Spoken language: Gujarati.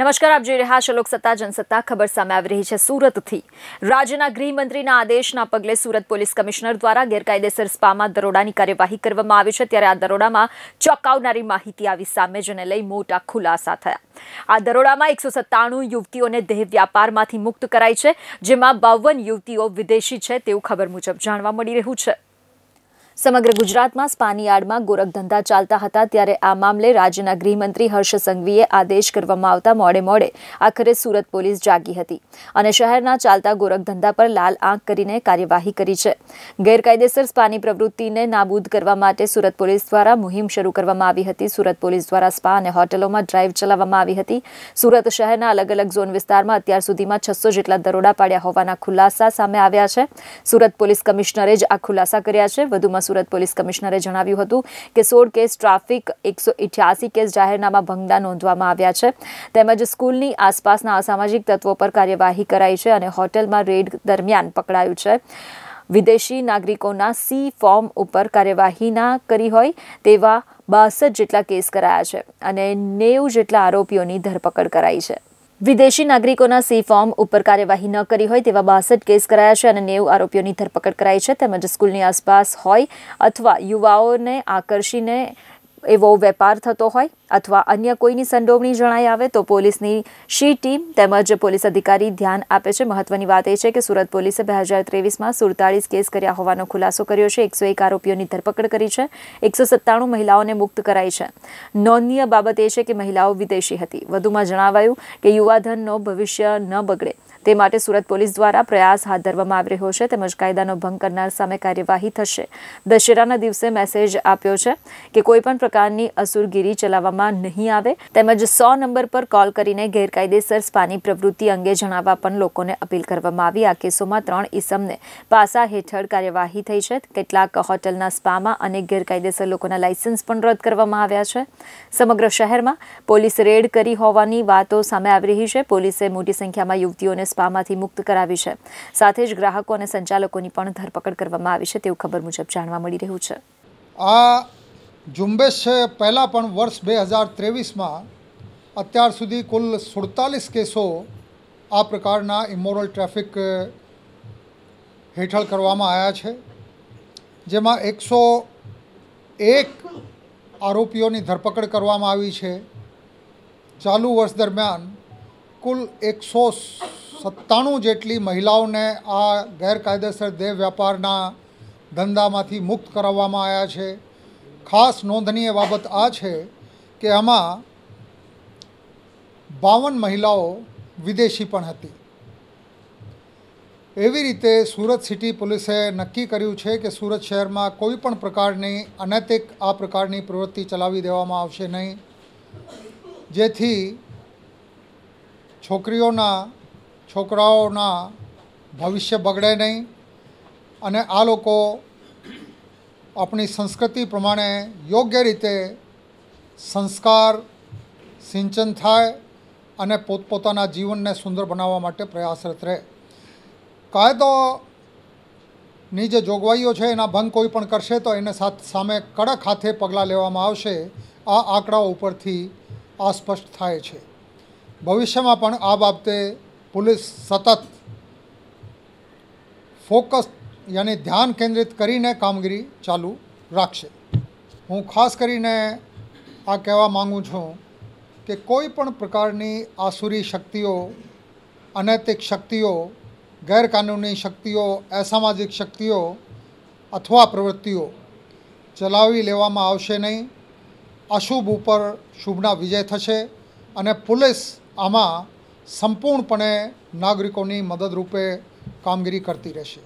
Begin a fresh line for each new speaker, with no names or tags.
નમસ્કાર આપ જોઈ રહ્યા છો લોકસત્તા જનસત્તા ખબર સામે આવી રહી છે સુરતથી રાજ્યના ગૃહમંત્રીના આદેશના પગલે સુરત પોલીસ કમિશનર દ્વારા ગેરકાયદેસર સ્પામાં દરોડાની કાર્યવાહી કરવામાં આવી છે ત્યારે આ દરોડામાં ચોંકાવનારી માહિતી આવી સામે જેને લઈ મોટા ખુલાસા થયા આ દરોડામાં એકસો સત્તાણું યુવતીઓને દેહ વ્યાપારમાંથી મુક્ત કરાઈ છે જેમાં બાવન યુવતીઓ વિદેશી છે તેવું ખબર મુજબ જાણવા મળી રહ્યું છે સમગ્ર ગુજરાતમાં સ્પાની યાર્ડમાં ગોરખધંધા ચાલતા હતા ત્યારે આ મામલે રાજ્યના ગૃહમંત્રી હર્ષ સંઘવીએ આદેશ કરવામાં આવતા મોડે મોડે આખરે સુરત પોલીસ જાગી હતી અને શહેરના ચાલતા ગોરખધંધા પર લાલ આંખ કરીને કાર્યવાહી કરી છે ગેરકાયદેસર સ્પાની પ્રવૃત્તિને નાબૂદ કરવા માટે સુરત પોલીસ દ્વારા મુહિમ શરૂ કરવામાં આવી હતી સુરત પોલીસ દ્વારા સ્પા અને હોટેલોમાં ડ્રાઈવ ચલાવવામાં આવી હતી સુરત શહેરના અલગ અલગ ઝોન વિસ્તારમાં અત્યાર સુધીમાં છસો જેટલા દરોડા પાડ્યા હોવાના ખુલાસા સામે આવ્યા છે સુરત પોલીસ કમિશનરે જ આ ખુલાસા કર્યા છે વધુમાં સુરત પોલીસ કમિશનરે જણાવ્યું હતું કે સોળ કેસ ટ્રાફિક એકસો ઇઠ્યાસી કેસ જાહેરનામા ભંગદા નોંધવામાં આવ્યા છે તેમજ સ્કૂલની આસપાસના અસામાજિક તત્વો પર કાર્યવાહી કરાઈ છે અને હોટેલમાં રેડ દરમિયાન પકડાયું છે વિદેશી નાગરિકોના સી ફોર્મ ઉપર કાર્યવાહી ના કરી હોય તેવા બાસઠ જેટલા કેસ કરાયા છે અને નેવું જેટલા આરોપીઓની ધરપકડ કરાઈ છે વિદેશી નાગરિકોના સી ફોર્મ ઉપર કાર્યવાહી ન કરી હોય તેવા બાસઠ કેસ કરાયા છે અને નેવું આરોપીઓની ધરપકડ કરાઈ છે તેમજ સ્કૂલની આસપાસ હોય અથવા યુવાઓને આકર્ષીને એવો વેપાર થતો હોય અથવા અન્ય કોઈની સંડોવણી જણાઈ આવે તો પોલીસની શી ટીમ તેમજ પોલીસ અધિકારી ધ્યાન આપે છે મહત્વની વાત એ છે કે સુરત પોલીસે બે હજાર ત્રેવીસમાં સુડતાળીસ કેસ કર્યા હોવાનો ખુલાસો કર્યો છે એકસો એક આરોપીઓની ધરપકડ કરી છે એકસો સત્તાણું મહિલાઓને મુક્ત કરાઈ છે નોંધનીય બાબત એ છે કે મહિલાઓ વિદેશી હતી વધુમાં જણાવાયું કે યુવાધનનો ભવિષ્ય ન બગડે તે માટે સુરત પોલીસ દ્વારા પ્રયાસ હાથ ધરવામાં આવી રહ્યો છે તેમજ કાયદાનો ભંગ કરનાર સામે કાર્યવાહી થશે દશેરાના દિવસે મેસેજ આપ્યો છે કે કોઈ પણ પ્રકારની અસુરગીરી ચલાવવામાં નહીં આવે તેમજ સો નંબર પર કોલ કરીને ગેરકાયદેસર સ્પાની પ્રવૃત્તિ અંગે જણાવવા પણ લોકોને અપીલ કરવામાં આવી આ કેસોમાં ત્રણ ઇસમને પાસા હેઠળ કાર્યવાહી થઈ છે કેટલાક હોટલના સ્પામાં અને ગેરકાયદેસર લોકોના લાયસન્સ પણ રદ કરવામાં આવ્યા છે સમગ્ર શહેરમાં પોલીસ રેડ કરી હોવાની વાતો સામે આવી રહી છે પોલીસે મોટી સંખ્યામાં યુવતીઓને સ્પામાંથી મુક્ત કરાવી છે સાથે જ ગ્રાહકો અને સંચાલકોની પણ ધરપકડ કરવામાં આવી છે તેવું ખબર મુજબ જાણવા મળી રહ્યું છે
આ ઝુંબેશ પહેલાં પણ વર્ષ બે હજાર ત્રેવીસમાં અત્યાર સુધી કુલ સુડતાલીસ કેસો આ પ્રકારના ઇમોરલ ટ્રાફિક હેઠળ કરવામાં આવ્યા છે જેમાં એકસો એક આરોપીઓની ધરપકડ કરવામાં આવી છે ચાલુ વર્ષ દરમિયાન કુલ એકસો સત્તાણું જેટલી મહિલાઓને આ ગેરકાયદેસર દેહ વ્યાપારના ધંધામાંથી મુક્ત કરાવવામાં આવ્યા છે ખાસ નોંધનીય બાબત આ છે કે આમાં બાવન મહિલાઓ વિદેશી પણ હતી એવી રીતે સુરત સિટી પોલીસે નક્કી કર્યું છે કે સુરત શહેરમાં કોઈ પણ પ્રકારની અનૈતિક આ પ્રકારની પ્રવૃત્તિ ચલાવી દેવામાં આવશે નહીં જેથી છોકરીઓના છોકરાઓના ભવિષ્ય બગડે નહીં અને આ લોકો આપણી સંસ્કૃતિ પ્રમાણે યોગ્ય રીતે સંસ્કાર સિંચન થાય અને પોતપોતાના જીવનને સુંદર બનાવવા માટે પ્રયાસરત રહે કાયદોની જે જોગવાઈઓ છે એના ભંગ કોઈ પણ કરશે તો એને સામે કડક હાથે પગલાં લેવામાં આવશે આ આંકડાઓ ઉપરથી આ સ્પષ્ટ થાય છે ભવિષ્યમાં પણ આ બાબતે પોલીસ સતત ફોકસ એટલે ધ્યાન કેન્દ્રિત કરીને કામગીરી ચાલુ રાખશે હું ખાસ કરીને આ કહેવા માંગુ છું કે કોઈ પણ પ્રકારની આસુરી શક્તિઓ અનૈતિક શક્તિઓ ગેરકાનૂની શક્તિઓ અસામાજિક શક્તિઓ અથવા પ્રવૃત્તિઓ ચલાવી લેવામાં આવશે નહીં અશુભ ઉપર શુભના વિજય થશે અને પોલીસ આમાં સંપૂર્ણપણે નાગરિકોની મદદરૂપે કામગીરી કરતી રહેશે